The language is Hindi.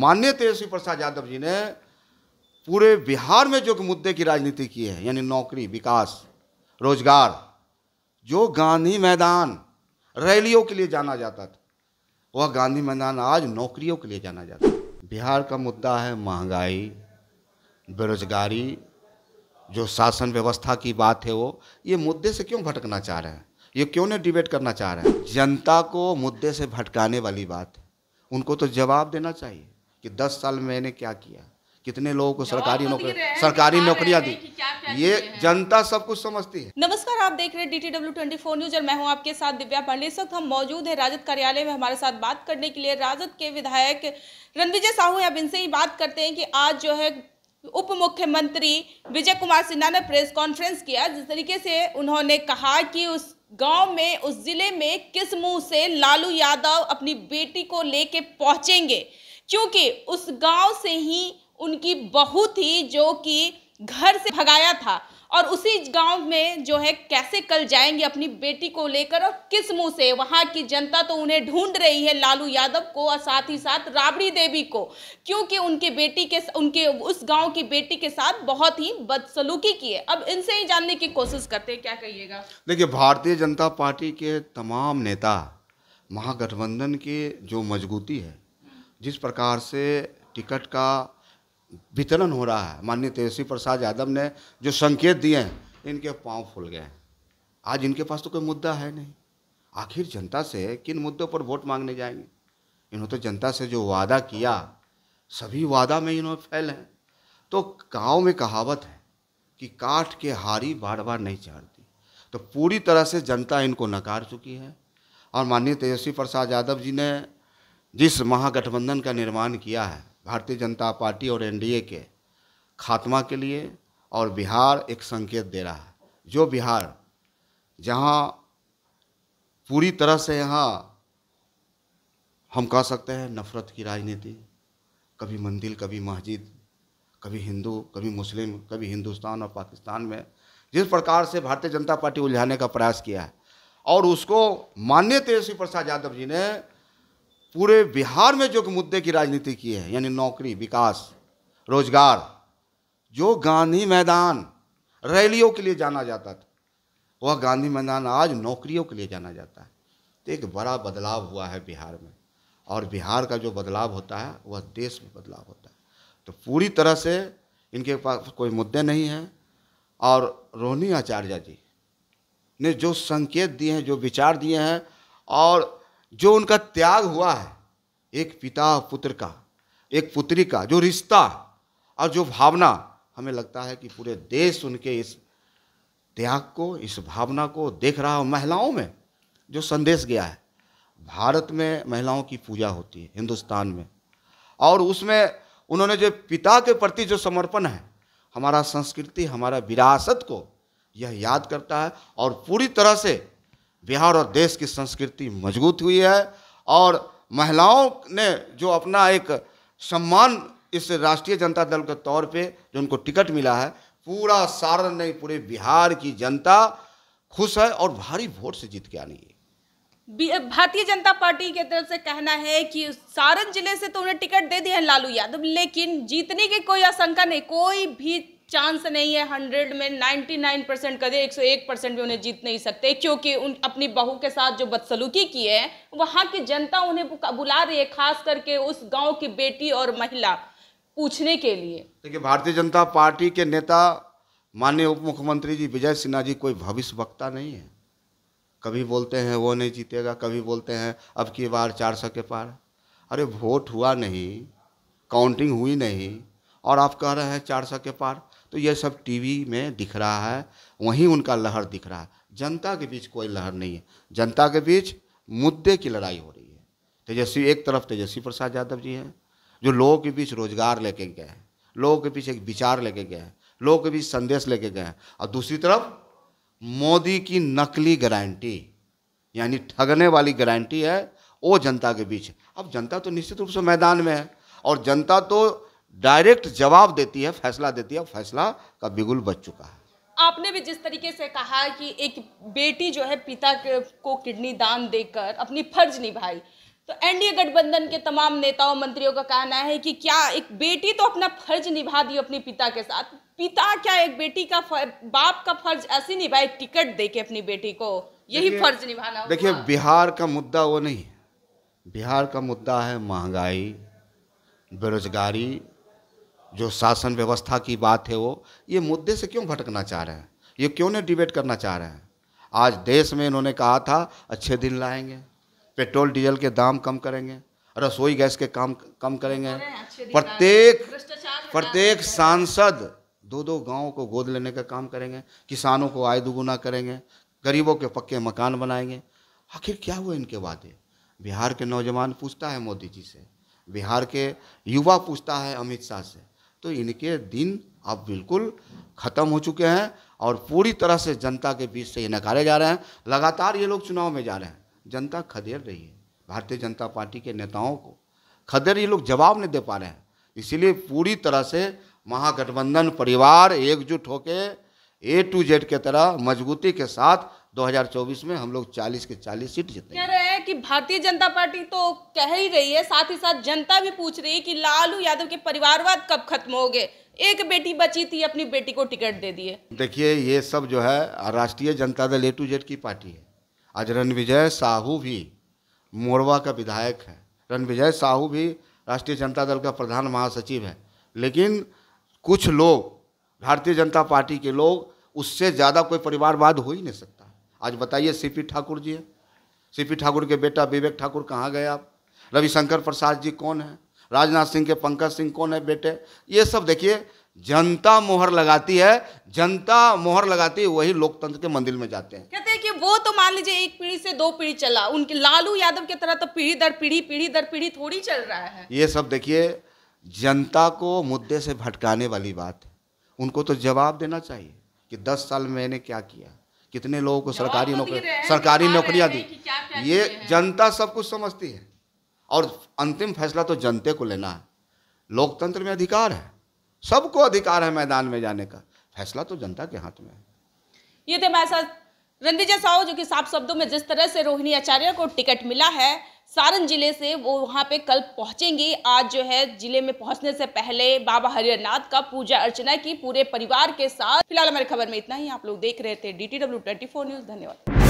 माननीय तेजस्वी प्रसाद यादव जी ने पूरे बिहार में जो मुद्दे की राजनीति की है यानी नौकरी विकास रोजगार जो गांधी मैदान रैलियों के लिए जाना जाता था वह गांधी मैदान आज नौकरियों के लिए जाना जाता है बिहार का मुद्दा है महंगाई बेरोजगारी जो शासन व्यवस्था की बात है वो ये मुद्दे से क्यों भटकना चाह रहे हैं ये क्यों नहीं डिबेट करना चाह रहे हैं जनता को मुद्दे से भटकाने वाली बात है उनको तो जवाब देना चाहिए कि दस साल मैंने क्या किया कितने लोगों को सरकारी तो नौकरी सरकारी नौकरियां दी ये जनता सब कुछ समझती है नमस्कार आप देख रहे हैं डी ट्वेंटी न्यूज और मैं हूं आपके साथ दिव्या पांडे इस वक्त हम मौजूद है राजद कार्यालय में हमारे साथ बात करने के लिए राजद के विधायक रणविजय साहू अब इनसे ही बात करते हैं कि आज जो है उप मुख्यमंत्री विजय कुमार सिन्हा ने प्रेस कॉन्फ्रेंस किया जिस तरीके से उन्होंने कहा कि उस गांव में उस जिले में किस मुंह से लालू यादव अपनी बेटी को लेके पहुंचेंगे क्योंकि उस गांव से ही उनकी बहू थी जो कि घर से भगाया था और उसी गांव में जो है कैसे कल जाएंगे अपनी बेटी को लेकर और किस मुंह से वहां की जनता तो उन्हें ढूंढ रही है लालू यादव को और साथ ही साथ राबड़ी देवी को क्योंकि उनके बेटी के उनके उस गांव की बेटी के साथ बहुत ही बदसलूकी की है अब इनसे ही जानने की कोशिश करते हैं क्या कहिएगा देखिए भारतीय जनता पार्टी के तमाम नेता महागठबंधन के जो मजबूती है जिस प्रकार से टिकट का वितरण हो रहा है माननीय तेजस्वी प्रसाद यादव ने जो संकेत दिए हैं इनके पाँव फूल गए हैं आज इनके पास तो कोई मुद्दा है नहीं आखिर जनता से किन मुद्दों पर वोट मांगने जाएंगे इन्होंने तो जनता से जो वादा किया सभी वादा में इन्होंने फैल हैं तो गाँव में कहावत है कि काठ के हारी बार बार नहीं चढ़ती तो पूरी तरह से जनता इनको नकार चुकी है और माननीय तेजस्वी प्रसाद यादव जी ने जिस महागठबंधन का निर्माण किया है भारतीय जनता पार्टी और एनडीए के खात्मा के लिए और बिहार एक संकेत दे रहा है जो बिहार जहाँ पूरी तरह से यहाँ हम कह सकते हैं नफ़रत की राजनीति कभी मंदिर कभी मस्जिद कभी हिंदू कभी मुस्लिम कभी हिंदुस्तान और पाकिस्तान में जिस प्रकार से भारतीय जनता पार्टी उलझाने का प्रयास किया है और उसको मान्य तेजस्वी प्रसाद यादव जी ने पूरे बिहार में जो कि मुद्दे की राजनीति की है यानी नौकरी विकास रोजगार जो गांधी मैदान रैलियों के लिए जाना जाता था वह गांधी मैदान आज नौकरियों के लिए जाना जाता है तो एक बड़ा बदलाव हुआ है बिहार में और बिहार का जो बदलाव होता है वह देश में बदलाव होता है तो पूरी तरह से इनके पास कोई मुद्दे नहीं हैं और रोहिणी आचार्य जी ने जो संकेत दिए हैं जो विचार दिए हैं और जो उनका त्याग हुआ है एक पिता पुत्र का एक पुत्री का जो रिश्ता और जो भावना हमें लगता है कि पूरे देश उनके इस त्याग को इस भावना को देख रहा है महिलाओं में जो संदेश गया है भारत में महिलाओं की पूजा होती है हिंदुस्तान में और उसमें उन्होंने जो पिता के प्रति जो समर्पण है हमारा संस्कृति हमारा विरासत को यह याद करता है और पूरी तरह से बिहार और देश की संस्कृति मजबूत हुई है और महिलाओं ने जो अपना एक सम्मान इस राष्ट्रीय जनता दल के तौर पे जो उनको टिकट मिला है पूरा सारण नहीं पूरे बिहार की जनता खुश है और भारी वोट से जीत के आनी है भारतीय जनता पार्टी की तरफ से कहना है कि सारण जिले से तो उन्हें टिकट दे दिया है लालू यादव लेकिन जीतने की कोई आशंका नहीं कोई भी चांस नहीं है हंड्रेड में नाइन्टी नाइन परसेंट कदे एक सौ एक परसेंट भी उन्हें जीत नहीं सकते क्योंकि उन अपनी बहू के साथ जो बदसलूकी की है वहाँ की जनता उन्हें बुला रही है खास करके उस गांव की बेटी और महिला पूछने के लिए देखिए भारतीय जनता पार्टी के नेता माननीय उप मुख्यमंत्री जी विजय सिन्हा जी कोई भविष्य वक्ता नहीं है कभी बोलते हैं वो नहीं जीतेगा कभी बोलते हैं अब की बार चार सौ के पार अरे वोट हुआ नहीं काउंटिंग हुई नहीं और आप कह रहे हैं चार सौ के पार तो ये सब टीवी में दिख रहा है वहीं उनका लहर दिख रहा है जनता के बीच कोई लहर नहीं है जनता के बीच मुद्दे की लड़ाई हो रही है तेजस्वी एक तरफ तेजस्वी प्रसाद यादव जी हैं जो लोगों के बीच रोजगार लेके गए हैं लोगों के बीच एक विचार लेके गए हैं लोगों के बीच संदेश लेके गए हैं और दूसरी तरफ मोदी की नकली गारंटी यानी ठगने वाली गारंटी है वो जनता के बीच अब जनता तो निश्चित रूप से मैदान में है और जनता तो डायरेक्ट जवाब देती है फैसला देती है फैसला का बिगुल बच चुका है आपने भी जिस तरीके से कहा कि एक बेटी जो है पिता को किडनी दान देकर अपनी फर्ज निभाई तो एनडीए गठबंधन के तमाम नेताओं मंत्रियों का कहना है कि क्या एक बेटी तो अपना फर्ज निभा दी अपने पिता के साथ पिता क्या एक बेटी का बाप का फर्ज ऐसे निभाए टिकट दे के अपनी बेटी को यही फर्ज निभाना देखिए बिहार का मुद्दा वो नहीं बिहार का मुद्दा है महंगाई बेरोजगारी जो शासन व्यवस्था की बात है वो ये मुद्दे से क्यों भटकना चाह रहे हैं ये क्यों नहीं डिबेट करना चाह रहे हैं आज देश में इन्होंने कहा था अच्छे दिन लाएंगे पेट्रोल डीजल के दाम कम करेंगे रसोई गैस के काम कम करेंगे प्रत्येक प्रत्येक सांसद दो दो गाँव को गोद लेने का काम करेंगे किसानों को आय दुगुना करेंगे गरीबों के पक्के मकान बनाएंगे आखिर क्या हुआ इनके वादे बिहार के नौजवान पूछता है मोदी जी से बिहार के युवा पूछता है अमित शाह से तो इनके दिन अब बिल्कुल ख़त्म हो चुके हैं और पूरी तरह से जनता के बीच से ये नकारे जा रहे हैं लगातार ये लोग चुनाव में जा रहे हैं जनता खदेड़ रही है भारतीय जनता पार्टी के नेताओं को खदेड़ ये लोग जवाब नहीं दे पा रहे हैं इसीलिए पूरी तरह से महागठबंधन परिवार एकजुट होके ए टू जेड के तरह मजबूती के साथ 2024 में हम लोग 40 के 40 सीट जीतेंगे हैं कि भारतीय जनता पार्टी तो कह ही रही है साथ ही साथ जनता भी पूछ रही है कि लालू यादव के परिवारवाद कब खत्म हो गए एक बेटी बची थी अपनी बेटी को टिकट दे दिए देखिए ये सब जो है Rashtriya Janata Dal A to Z की पार्टी है आज रणविजय साहू भी मोरवा का विधायक है रणविजय साहू भी राष्ट्रीय जनता दल का प्रधान महासचिव है लेकिन कुछ लोग भारतीय जनता पार्टी के लोग उससे ज़्यादा कोई परिवारवाद हो ही नहीं सकता आज बताइए सी पी ठाकुर जी हैं सीपी ठाकुर के बेटा विवेक ठाकुर कहाँ गए आप रविशंकर प्रसाद जी कौन है राजनाथ सिंह के पंकज सिंह कौन है बेटे ये सब देखिए जनता मोहर लगाती है जनता मोहर लगाती है वही लोकतंत्र के मंदिर में जाते हैं कहते हैं कि वो तो मान लीजिए एक पीढ़ी से दो पीढ़ी चला उनके लालू यादव की तरह तो पीढ़ी दर पीढ़ी पीढ़ी दर पीढ़ी थोड़ी चल रहा है ये सब देखिए जनता को मुद्दे से भटकाने वाली बात है उनको तो जवाब देना चाहिए कि दस साल मैंने क्या किया कितने लोगों को सरकारी तो नौकरी सरकारी नौकरियां दी ये जनता सब कुछ समझती है और अंतिम फैसला तो जनता को लेना है लोकतंत्र में अधिकार है सबको अधिकार है मैदान में जाने का फैसला तो जनता के हाथ में है ये थे मैं साथ रंदीजा साहू जो कि साफ शब्दों में जिस तरह से रोहिणी आचार्य को टिकट मिला है सारण जिले से वो वहाँ पे कल पहुँचेंगे आज जो है जिले में पहुँचने से पहले बाबा हरिनाथ का पूजा अर्चना की पूरे परिवार के साथ फिलहाल हमारे खबर में इतना ही आप लोग देख रहे थे D T W twenty four news धन्यवाद